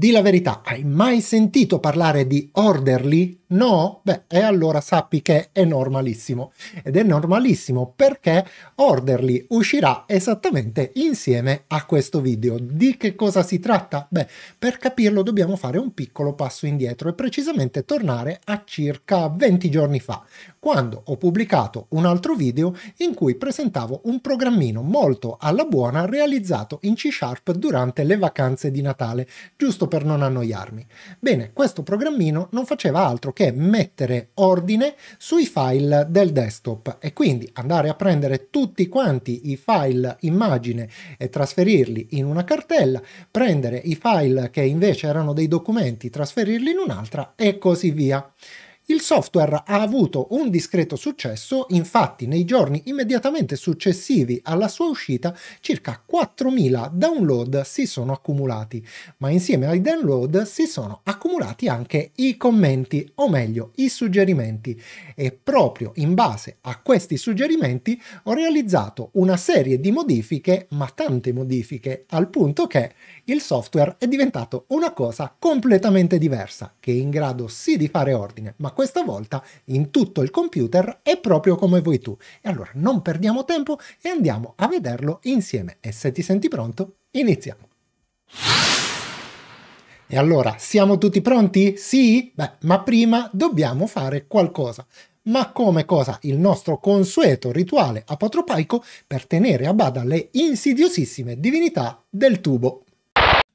Di la verità, hai mai sentito parlare di Orderly? No? Beh, e allora sappi che è normalissimo. Ed è normalissimo perché Orderly uscirà esattamente insieme a questo video. Di che cosa si tratta? Beh, per capirlo dobbiamo fare un piccolo passo indietro e precisamente tornare a circa 20 giorni fa, quando ho pubblicato un altro video in cui presentavo un programmino molto alla buona realizzato in C Sharp durante le vacanze di Natale, giusto per non annoiarmi. Bene, questo programmino non faceva altro che che mettere ordine sui file del desktop e quindi andare a prendere tutti quanti i file immagine e trasferirli in una cartella, prendere i file che invece erano dei documenti, trasferirli in un'altra e così via. Il software ha avuto un discreto successo, infatti nei giorni immediatamente successivi alla sua uscita circa 4.000 download si sono accumulati, ma insieme ai download si sono accumulati anche i commenti, o meglio i suggerimenti, e proprio in base a questi suggerimenti ho realizzato una serie di modifiche, ma tante modifiche, al punto che il software è diventato una cosa completamente diversa, che è in grado sì di fare ordine, ma questa volta in tutto il computer e proprio come vuoi tu. E allora non perdiamo tempo e andiamo a vederlo insieme. E se ti senti pronto, iniziamo. E allora, siamo tutti pronti? Sì? Beh, ma prima dobbiamo fare qualcosa. Ma come cosa? Il nostro consueto rituale apotropaico per tenere a bada le insidiosissime divinità del tubo.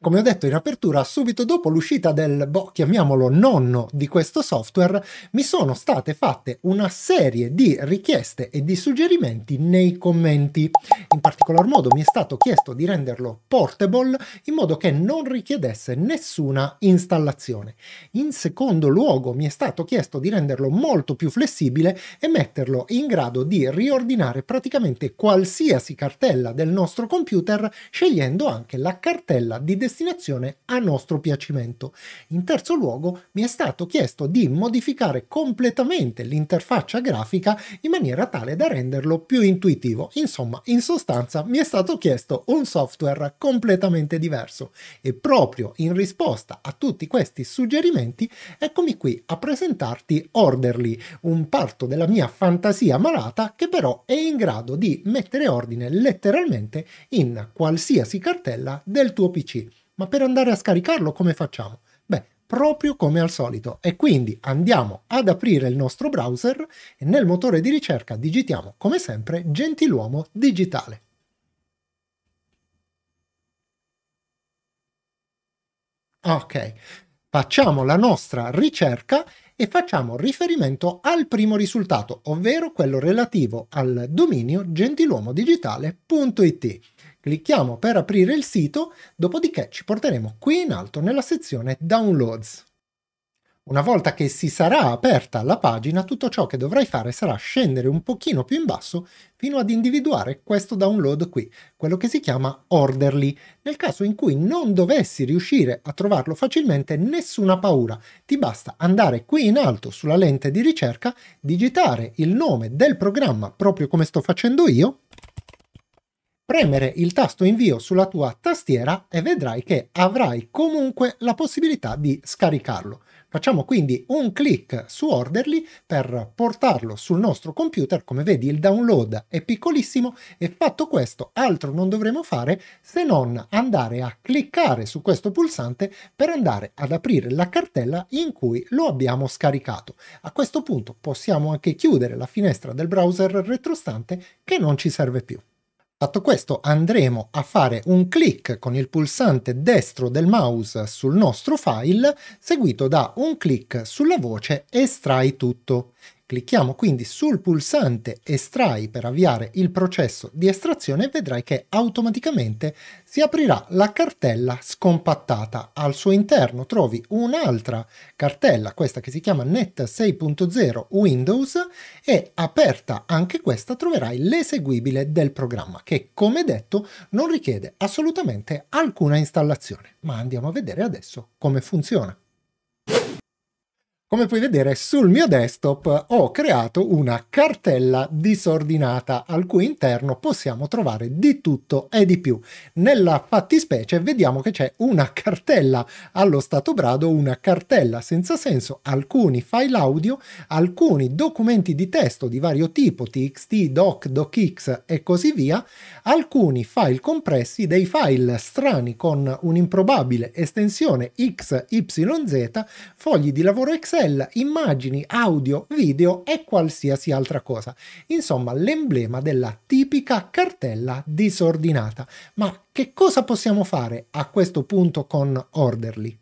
Come ho detto in apertura, subito dopo l'uscita del, boh, chiamiamolo nonno di questo software, mi sono state fatte una serie di richieste e di suggerimenti nei commenti. In particolar modo mi è stato chiesto di renderlo portable in modo che non richiedesse nessuna installazione. In secondo luogo mi è stato chiesto di renderlo molto più flessibile e metterlo in grado di riordinare praticamente qualsiasi cartella del nostro computer scegliendo anche la cartella di descrizione destinazione a nostro piacimento. In terzo luogo mi è stato chiesto di modificare completamente l'interfaccia grafica in maniera tale da renderlo più intuitivo. Insomma, in sostanza mi è stato chiesto un software completamente diverso e proprio in risposta a tutti questi suggerimenti eccomi qui a presentarti Orderly, un parto della mia fantasia malata che però è in grado di mettere ordine letteralmente in qualsiasi cartella del tuo PC. Ma per andare a scaricarlo come facciamo? Beh, proprio come al solito. E quindi andiamo ad aprire il nostro browser e nel motore di ricerca digitiamo, come sempre, Gentiluomo Digitale. Ok, facciamo la nostra ricerca e facciamo riferimento al primo risultato, ovvero quello relativo al dominio gentiluomodigitale.it. Clicchiamo per aprire il sito, dopodiché ci porteremo qui in alto nella sezione Downloads. Una volta che si sarà aperta la pagina, tutto ciò che dovrai fare sarà scendere un pochino più in basso fino ad individuare questo download qui, quello che si chiama Orderly. Nel caso in cui non dovessi riuscire a trovarlo facilmente, nessuna paura, ti basta andare qui in alto sulla lente di ricerca, digitare il nome del programma proprio come sto facendo io, premere il tasto invio sulla tua tastiera e vedrai che avrai comunque la possibilità di scaricarlo. Facciamo quindi un clic su Orderly per portarlo sul nostro computer, come vedi il download è piccolissimo e fatto questo altro non dovremo fare se non andare a cliccare su questo pulsante per andare ad aprire la cartella in cui lo abbiamo scaricato. A questo punto possiamo anche chiudere la finestra del browser retrostante che non ci serve più. Fatto questo andremo a fare un clic con il pulsante destro del mouse sul nostro file seguito da un clic sulla voce Estrai tutto. Clicchiamo quindi sul pulsante Estrai per avviare il processo di estrazione e vedrai che automaticamente si aprirà la cartella scompattata. Al suo interno trovi un'altra cartella, questa che si chiama Net 6.0 Windows e aperta anche questa troverai l'eseguibile del programma che come detto non richiede assolutamente alcuna installazione. Ma andiamo a vedere adesso come funziona. Come puoi vedere sul mio desktop ho creato una cartella disordinata al cui interno possiamo trovare di tutto e di più. Nella fattispecie vediamo che c'è una cartella allo stato brado, una cartella senza senso, alcuni file audio, alcuni documenti di testo di vario tipo, txt, doc, docx e così via, alcuni file compressi, dei file strani con un'improbabile estensione xyz, fogli di lavoro Excel cancella immagini, audio, video e qualsiasi altra cosa. Insomma, l'emblema della tipica cartella disordinata. Ma che cosa possiamo fare a questo punto con Orderly?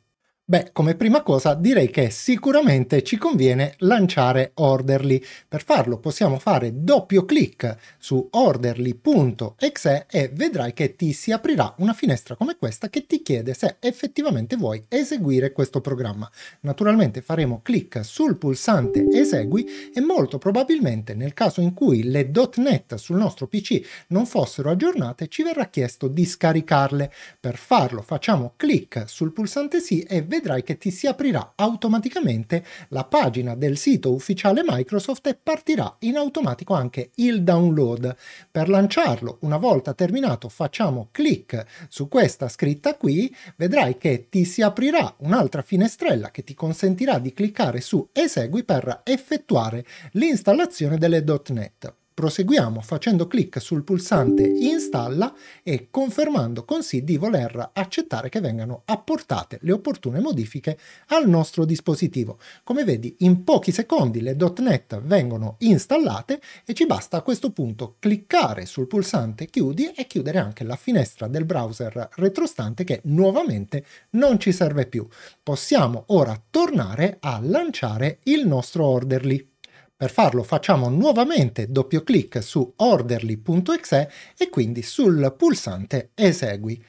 Beh, come prima cosa direi che sicuramente ci conviene lanciare Orderly. Per farlo possiamo fare doppio clic su orderly.exe e vedrai che ti si aprirà una finestra come questa che ti chiede se effettivamente vuoi eseguire questo programma. Naturalmente faremo clic sul pulsante esegui e molto probabilmente nel caso in cui le .NET sul nostro PC non fossero aggiornate ci verrà chiesto di scaricarle. Per farlo facciamo clic sul pulsante sì e vediamo vedrai che ti si aprirà automaticamente la pagina del sito ufficiale Microsoft e partirà in automatico anche il download. Per lanciarlo, una volta terminato, facciamo clic su questa scritta qui, vedrai che ti si aprirà un'altra finestrella che ti consentirà di cliccare su Esegui per effettuare l'installazione delle .NET. Proseguiamo facendo clic sul pulsante installa e confermando con sì di voler accettare che vengano apportate le opportune modifiche al nostro dispositivo. Come vedi in pochi secondi le .NET vengono installate e ci basta a questo punto cliccare sul pulsante chiudi e chiudere anche la finestra del browser retrostante che nuovamente non ci serve più. Possiamo ora tornare a lanciare il nostro orderly. Per farlo facciamo nuovamente doppio clic su orderly.exe e quindi sul pulsante esegui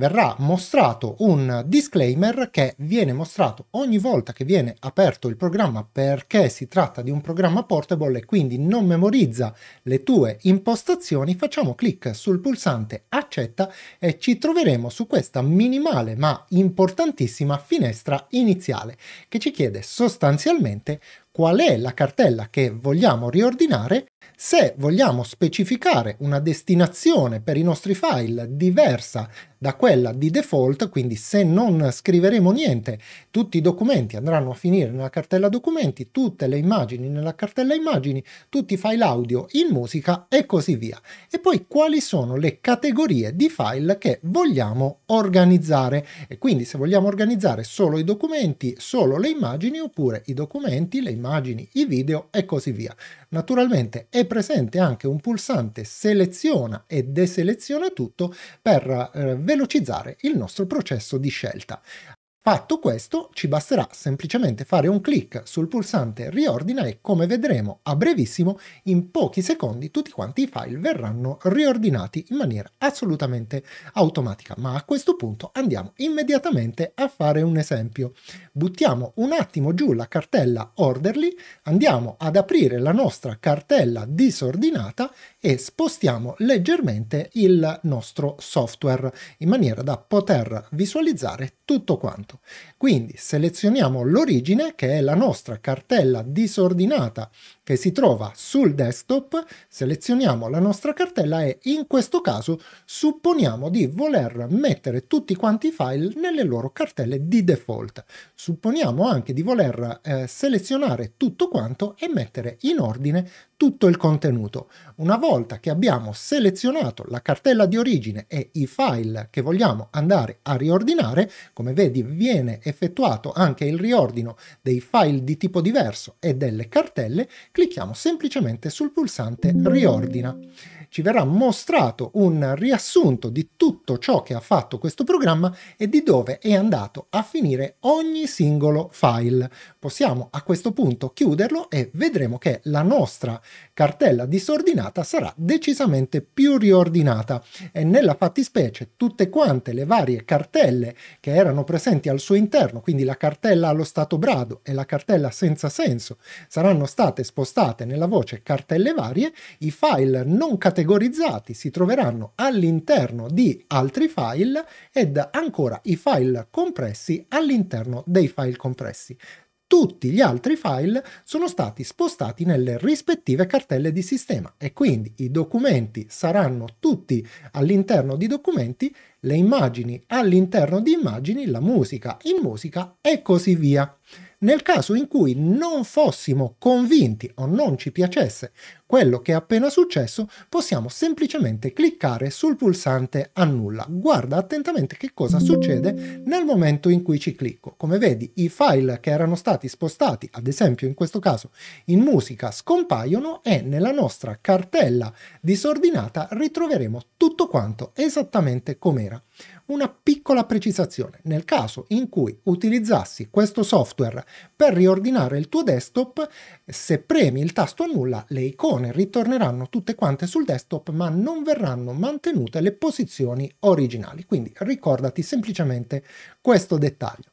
verrà mostrato un disclaimer che viene mostrato ogni volta che viene aperto il programma perché si tratta di un programma portable e quindi non memorizza le tue impostazioni, facciamo clic sul pulsante accetta e ci troveremo su questa minimale ma importantissima finestra iniziale che ci chiede sostanzialmente qual è la cartella che vogliamo riordinare se vogliamo specificare una destinazione per i nostri file diversa da quella di default, quindi se non scriveremo niente, tutti i documenti andranno a finire nella cartella documenti, tutte le immagini nella cartella immagini, tutti i file audio in musica e così via. E poi quali sono le categorie di file che vogliamo organizzare e quindi se vogliamo organizzare solo i documenti, solo le immagini oppure i documenti, le immagini, i video e così via. Naturalmente è presente anche un pulsante seleziona e deseleziona tutto per eh, velocizzare il nostro processo di scelta. Fatto questo, ci basterà semplicemente fare un clic sul pulsante riordina e come vedremo a brevissimo, in pochi secondi tutti quanti i file verranno riordinati in maniera assolutamente automatica. Ma a questo punto andiamo immediatamente a fare un esempio. Buttiamo un attimo giù la cartella orderly, andiamo ad aprire la nostra cartella disordinata e spostiamo leggermente il nostro software in maniera da poter visualizzare tutto quanto. Quindi selezioniamo l'origine che è la nostra cartella disordinata che si trova sul desktop, selezioniamo la nostra cartella e in questo caso supponiamo di voler mettere tutti quanti i file nelle loro cartelle di default. Supponiamo anche di voler eh, selezionare tutto quanto e mettere in ordine tutto il contenuto. Una volta che abbiamo selezionato la cartella di origine e i file che vogliamo andare a riordinare, come vedi viene effettuato anche il riordino dei file di tipo diverso e delle cartelle, clicchiamo semplicemente sul pulsante riordina ci verrà mostrato un riassunto di tutto ciò che ha fatto questo programma e di dove è andato a finire ogni singolo file. Possiamo a questo punto chiuderlo e vedremo che la nostra cartella disordinata sarà decisamente più riordinata e nella fattispecie tutte quante le varie cartelle che erano presenti al suo interno, quindi la cartella allo stato brado e la cartella senza senso, saranno state spostate nella voce cartelle varie, i file non categorizzati categorizzati si troveranno all'interno di altri file ed ancora i file compressi all'interno dei file compressi. Tutti gli altri file sono stati spostati nelle rispettive cartelle di sistema e quindi i documenti saranno tutti all'interno di documenti, le immagini all'interno di immagini, la musica in musica e così via. Nel caso in cui non fossimo convinti o non ci piacesse quello che è appena successo, possiamo semplicemente cliccare sul pulsante annulla. Guarda attentamente che cosa succede nel momento in cui ci clicco. Come vedi i file che erano stati spostati, ad esempio in questo caso in musica, scompaiono e nella nostra cartella disordinata ritroveremo tutto quanto esattamente com'era. Una piccola precisazione, nel caso in cui utilizzassi questo software per riordinare il tuo desktop, se premi il tasto annulla le icone versione ritorneranno tutte quante sul desktop ma non verranno mantenute le posizioni originali, quindi ricordati semplicemente questo dettaglio.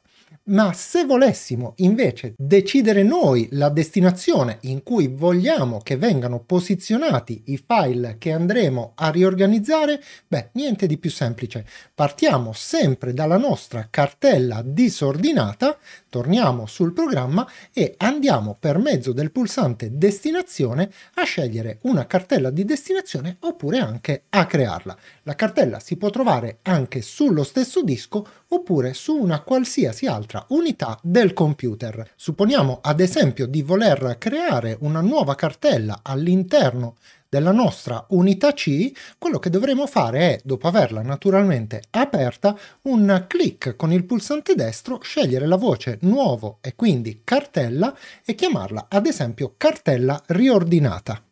Ma se volessimo invece decidere noi la destinazione in cui vogliamo che vengano posizionati i file che andremo a riorganizzare, beh, niente di più semplice. Partiamo sempre dalla nostra cartella disordinata Torniamo sul programma e andiamo per mezzo del pulsante destinazione a scegliere una cartella di destinazione oppure anche a crearla. La cartella si può trovare anche sullo stesso disco oppure su una qualsiasi altra unità del computer. Supponiamo ad esempio di voler creare una nuova cartella all'interno della nostra unità C, quello che dovremo fare è, dopo averla naturalmente aperta, un clic con il pulsante destro, scegliere la voce nuovo e quindi cartella e chiamarla ad esempio cartella riordinata.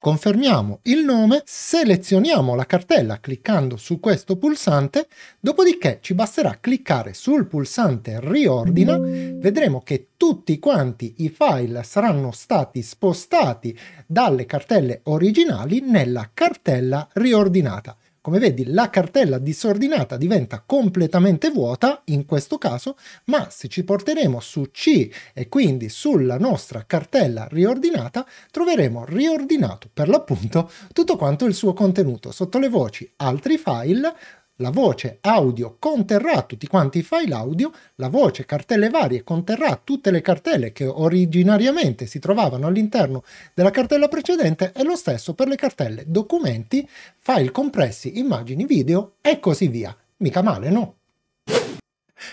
Confermiamo il nome, selezioniamo la cartella cliccando su questo pulsante, dopodiché ci basterà cliccare sul pulsante riordina, vedremo che tutti quanti i file saranno stati spostati dalle cartelle originali nella cartella riordinata. Come vedi la cartella disordinata diventa completamente vuota in questo caso, ma se ci porteremo su C e quindi sulla nostra cartella riordinata troveremo riordinato per l'appunto tutto quanto il suo contenuto sotto le voci altri file la voce audio conterrà tutti quanti i file audio, la voce cartelle varie conterrà tutte le cartelle che originariamente si trovavano all'interno della cartella precedente e lo stesso per le cartelle documenti, file compressi, immagini, video e così via. Mica male, no?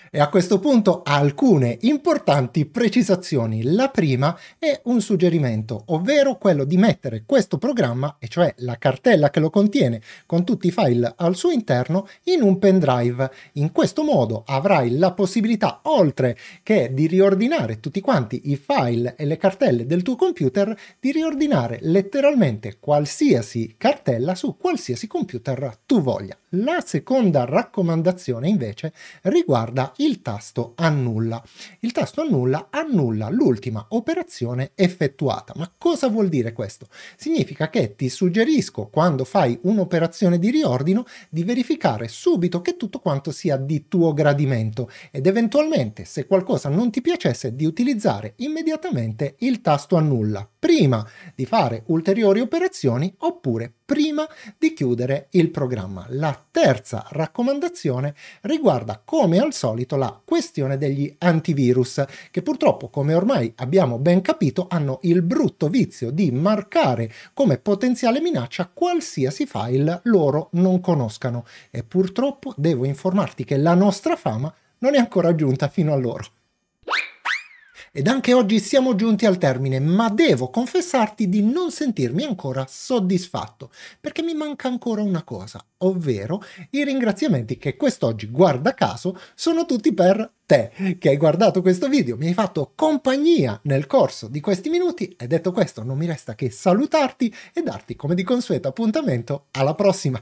E a questo punto alcune importanti precisazioni. La prima è un suggerimento, ovvero quello di mettere questo programma, e cioè la cartella che lo contiene con tutti i file al suo interno, in un pendrive. In questo modo avrai la possibilità, oltre che di riordinare tutti quanti i file e le cartelle del tuo computer, di riordinare letteralmente qualsiasi cartella su qualsiasi computer tu voglia. La seconda raccomandazione invece riguarda riguarda il tasto annulla. Il tasto annulla annulla l'ultima operazione effettuata. Ma cosa vuol dire questo? Significa che ti suggerisco quando fai un'operazione di riordino di verificare subito che tutto quanto sia di tuo gradimento ed eventualmente se qualcosa non ti piacesse di utilizzare immediatamente il tasto annulla prima di fare ulteriori operazioni oppure prima di chiudere il programma. La terza raccomandazione riguarda come al solito la questione degli antivirus che purtroppo come ormai abbiamo ben capito hanno il brutto vizio di marcare come potenziale minaccia qualsiasi file loro non conoscano e purtroppo devo informarti che la nostra fama non è ancora giunta fino a loro. Ed anche oggi siamo giunti al termine, ma devo confessarti di non sentirmi ancora soddisfatto, perché mi manca ancora una cosa, ovvero i ringraziamenti che quest'oggi, guarda caso, sono tutti per te che hai guardato questo video, mi hai fatto compagnia nel corso di questi minuti e detto questo non mi resta che salutarti e darti come di consueto appuntamento alla prossima.